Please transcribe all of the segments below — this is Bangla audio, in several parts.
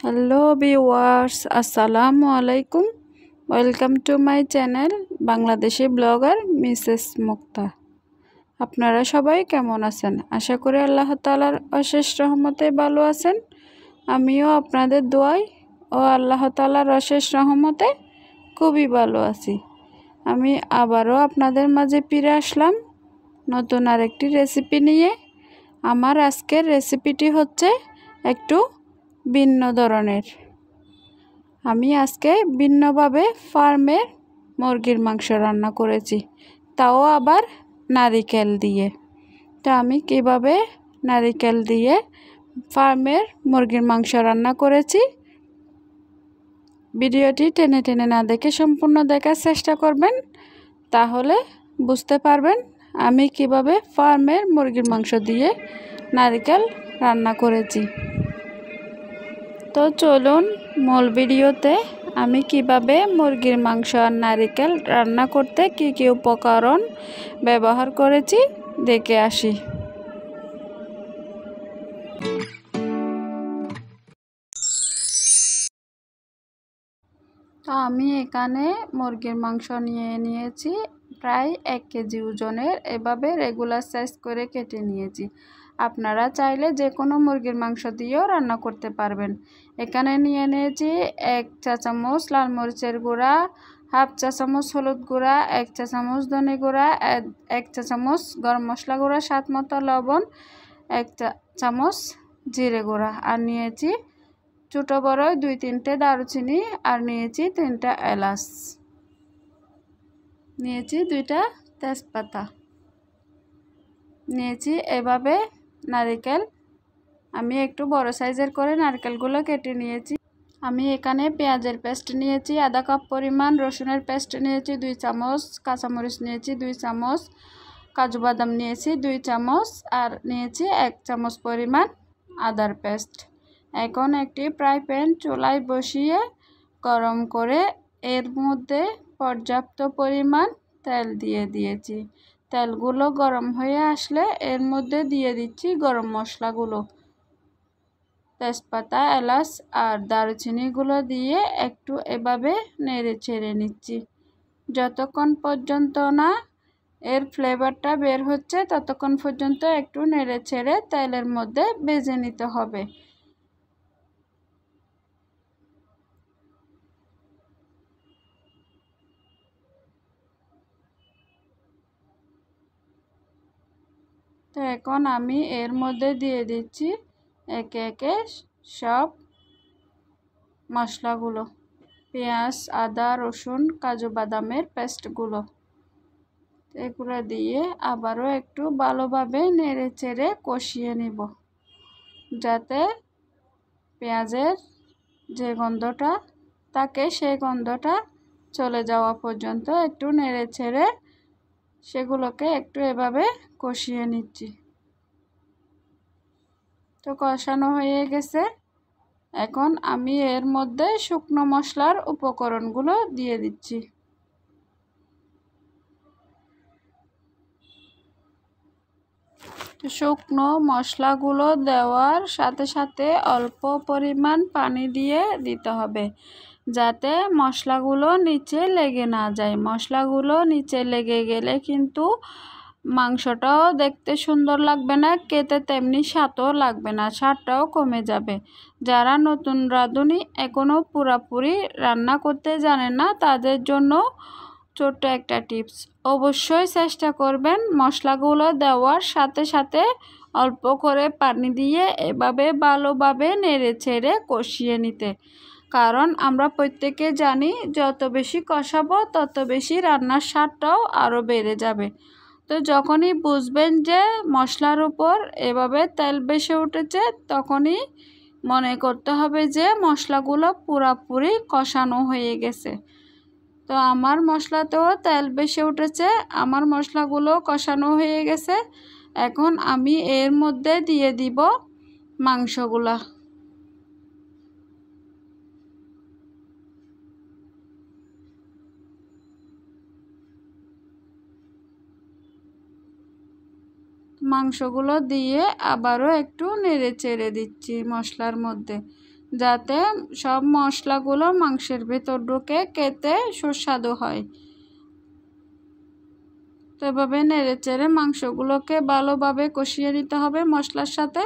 হ্যালো বিওয়ার্স আসসালামু আলাইকুম welcome to my channel Bangladeshi blogger Mrs Mukta আপনারা সবাই কেমন আছেন আশা করি আল্লাহ তালার অশেষ রহমতে ভালো আছেন আমিও আপনাদের দোয়াই ও আল্লাহ তালার অশেষ রহমতে খুবই ভালো আছি আমি আবারও আপনাদের মাঝে ফিরে আসলাম নতুন আরেকটি রেসিপি নিয়ে আমার আজকের রেসিপিটি হচ্ছে একটু ভিন্ন ধরনের আমি আজকে ভিন্নভাবে ফার্মের মুরগির মাংস রান্না করেছি তাও আবার নারিকেল দিয়ে তা আমি কিভাবে নারিকেল দিয়ে ফার্মের মুরগির মাংস রান্না করেছি ভিডিওটি টেনে টেনে না দেখে সম্পূর্ণ দেখার চেষ্টা করবেন তাহলে বুঝতে পারবেন আমি কিভাবে ফার্মের মুরগির মাংস দিয়ে নারকেল রান্না করেছি তো চলুন মূল ভিডিওতে আমি কিভাবে মুরগির মাংস আর নারিকেল রান্না করতে কি কি উপকরণ ব্যবহার করেছি দেখে আসি তো আমি এখানে মুরগির মাংস নিয়ে নিয়েছি প্রায় এক কেজি ওজনের এভাবে রেগুলার সাইজ করে কেটে নিয়েছি আপনারা চাইলে যে কোনো মুরগির মাংস দিয়েও রান্না করতে পারবেন এখানে নিয়ে নিয়েছি এক চা চামচ লাল মরিচের গুঁড়া হাফ চা চামচ হলুদ গুঁড়া এক চা চামচ ধনে গুঁড়া এক চা চামচ গরম মশলা গুঁড়া স্বাদ মতো লবণ এক চা চামচ জিরে গুঁড়া আর নিয়েছি ছোটো বড়ো দুই তিনটে দারুচিনি আর নিয়েছি তিনটা এলাচ নিয়েছি দুইটা তেজপাতা নিয়েছি এভাবে নারিকেল আমি একটু বড় সাইজের করে নারকেলগুলো কেটে নিয়েছি আমি এখানে পেঁয়াজের পেস্ট নিয়েছি আধা কাপ পরিমাণ রসুনের পেস্ট নিয়েছি দুই চামচ কাঁচামরিচ নিয়েছি দুই চামচ কাজু বাদাম নিয়েছি দুই চামচ আর নিয়েছি এক চামচ পরিমাণ আদার পেস্ট এখন একটি প্রাই প্যান চুলায় বসিয়ে গরম করে এর মধ্যে পর্যাপ্ত পরিমাণ তেল দিয়ে দিয়েছি তেলগুলো গরম হয়ে আসলে এর মধ্যে দিয়ে দিচ্ছি গরম মশলাগুলো তেজপাতা এলাচ আর দারুচিনিগুলো দিয়ে একটু এভাবে নেড়ে ছেড়ে নিচ্ছি যতক্ষণ পর্যন্ত না এর ফ্লেভারটা বের হচ্ছে ততক্ষণ পর্যন্ত একটু নেড়ে ছেড়ে তেলের মধ্যে ভেজে নিতে হবে এখন আমি এর মধ্যে দিয়ে দিচ্ছি একে একে সব মশলাগুলো পেঁয়াজ আদা রসুন কাজু বাদামের পেস্টগুলো এগুলো দিয়ে আবারও একটু ভালোভাবে নেড়ে চেড়ে কষিয়ে নিব যাতে পেঁয়াজের যে গন্ধটা তাকে সেই গন্ধটা চলে যাওয়া পর্যন্ত একটু নেড়ে ছেড়ে সেগুলোকে একটু এভাবে কষিয়ে নিচ্ছি তো কষানো হয়ে গেছে এখন আমি এর মধ্যে শুকনো মশলার উপকরণগুলো দিয়ে দিচ্ছি শুকনো মশলাগুলো দেওয়ার সাথে সাথে অল্প পরিমাণ পানি দিয়ে দিতে হবে যাতে মশলাগুলো নিচে লেগে না যায় মশলাগুলো নিচে লেগে গেলে কিন্তু মাংসটাও দেখতে সুন্দর লাগবে না কেতে তেমনি স্বাদও লাগবে না স্বাদটাও কমে যাবে যারা নতুন রাঁধুনি এখনও পুরাপুরি রান্না করতে জানে না তাদের জন্য ছোট্ট একটা টিপস অবশ্যই চেষ্টা করবেন মশলাগুলো দেওয়ার সাথে সাথে অল্প করে পানি দিয়ে এভাবে ভালোভাবে নেড়ে ছেড়ে কষিয়ে নিতে কারণ আমরা প্রত্যেকে জানি যত বেশি কষাবো তত বেশি রান্নার স্বাদটাও আরও বেড়ে যাবে তো যখনই বুঝবেন যে মশলার উপর এভাবে তেল বেসে উঠেছে তখনই মনে করতে হবে যে মশলাগুলো পুরাপুরি কষানো হয়ে গেছে তো আমার মশলাতেও তেল বেসে উঠেছে আমার মশলাগুলো কষানো হয়ে গেছে এখন আমি এর মধ্যে দিয়ে দিব মাংসগুলা মাংসগুলো দিয়ে আবারও একটু নেড়ে চেড়ে দিচ্ছি মশলার মধ্যে যাতে সব মশলাগুলো মাংসের ভেতর ঢুকে কেতে সুস্বাদু হয় তো এভাবে নেড়ে চেড়ে মাংসগুলোকে ভালোভাবে কষিয়ে নিতে হবে মশলার সাথে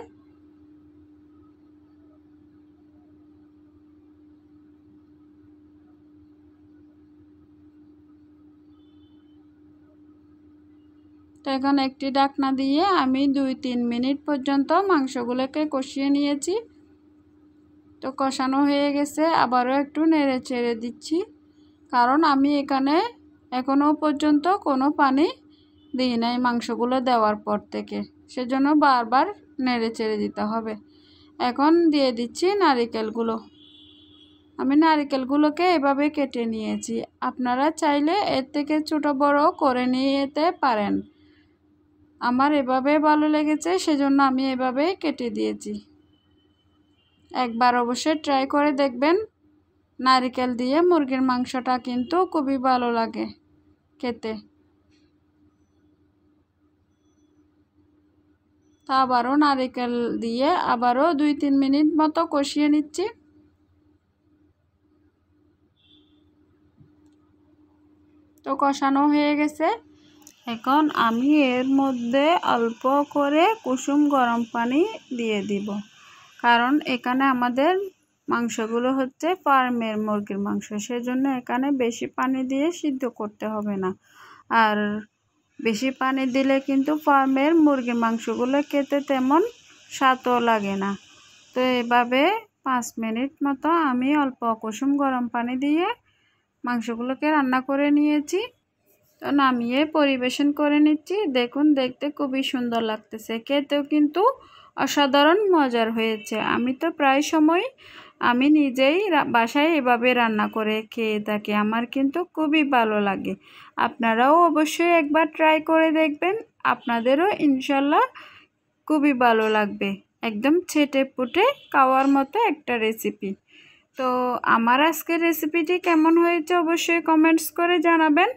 তো এখন একটি ডাকনা দিয়ে আমি দুই তিন মিনিট পর্যন্ত মাংসগুলোকে কষিয়ে নিয়েছি তো কষানো হয়ে গেছে আবারও একটু নেড়ে চেড়ে দিচ্ছি কারণ আমি এখানে এখনও পর্যন্ত কোনো পানি দিই নাই মাংসগুলো দেওয়ার পর থেকে সেজন্য বারবার নেড়ে চেড়ে দিতে হবে এখন দিয়ে দিচ্ছি নারিকেলগুলো আমি নারিকেলগুলোকে এভাবে কেটে নিয়েছি আপনারা চাইলে এর থেকে ছোটো বড় করে নিয়ে যেতে পারেন আমার এভাবে ভালো লেগেছে সেজন্য আমি এভাবে কেটে দিয়েছি একবার অবশ্যই ট্রাই করে দেখবেন নারিকেল দিয়ে মুরগির মাংসটা কিন্তু খুবই ভালো লাগে খেতে তা আবারও নারিকেল দিয়ে আবারও দুই তিন মিনিট মতো কষিয়ে নিচ্ছি তো কষানো হয়ে গেছে এখন আমি এর মধ্যে অল্প করে কুসুম গরম পানি দিয়ে দিব কারণ এখানে আমাদের মাংসগুলো হচ্ছে ফার্মের মুরগির মাংস সেজন্য এখানে বেশি পানি দিয়ে সিদ্ধ করতে হবে না আর বেশি পানি দিলে কিন্তু ফার্মের মুরগির মাংসগুলো খেতে তেমন স্বাদও লাগে না তো এভাবে পাঁচ মিনিট মতো আমি অল্প কুসুম গরম পানি দিয়ে মাংসগুলোকে রান্না করে নিয়েছি তো নামিয়ে পরিবেশন করে নিচ্ছি দেখুন দেখতে খুবই সুন্দর লাগতেছে খেতেও কিন্তু অসাধারণ মজার হয়েছে আমি তো প্রায় সময় আমি নিজেই বাসায় এভাবে রান্না করে খেয়ে থাকি আমার কিন্তু খুবই ভালো লাগে আপনারাও অবশ্যই একবার ট্রাই করে দেখবেন আপনাদেরও ইনশাল্লাহ খুবই ভালো লাগবে একদম ছেটে পুটে খাওয়ার মতো একটা রেসিপি তো আমার আজকের রেসিপিটি কেমন হয়েছে অবশ্যই কমেন্টস করে জানাবেন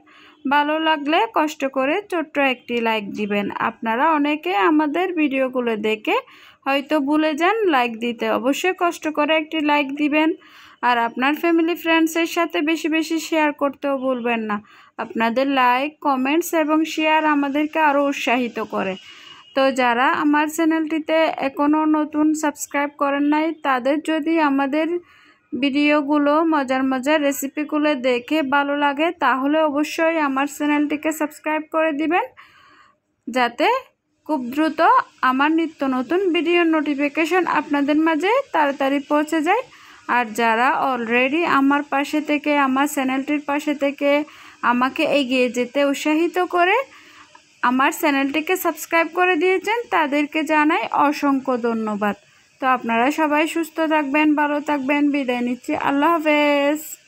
ভালো লাগলে কষ্ট করে ছোট্ট একটি লাইক দিবেন আপনারা অনেকে আমাদের ভিডিওগুলো দেখে হয়তো ভুলে যান লাইক দিতে অবশ্যই কষ্ট করে একটি লাইক দিবেন আর আপনার ফ্যামিলি ফ্রেন্ডসের সাথে বেশি বেশি শেয়ার করতেও ভুলবেন না আপনাদের লাইক কমেন্টস এবং শেয়ার আমাদেরকে আরও উৎসাহিত করে তো যারা আমার চ্যানেলটিতে এখনও নতুন সাবস্ক্রাইব করেন নাই তাদের যদি আমাদের ভিডিওগুলো মজার মজার রেসিপিগুলো দেখে ভালো লাগে তাহলে অবশ্যই আমার চ্যানেলটিকে সাবস্ক্রাইব করে দিবেন যাতে খুব দ্রুত আমার নিত্য নতুন ভিডিও নোটিফিকেশন আপনাদের মাঝে তাড়াতাড়ি পৌঁছে যায় আর যারা অলরেডি আমার পাশে থেকে আমার চ্যানেলটির পাশে থেকে আমাকে এগিয়ে যেতে উৎসাহিত করে আমার চ্যানেলটিকে সাবস্ক্রাইব করে দিয়েছেন তাদেরকে জানাই অসংখ্য ধন্যবাদ তো আপনারা সবাই সুস্থ থাকবেন ভালো থাকবেন বিদায় নিচ্ছি আল্লাহ হাফেজ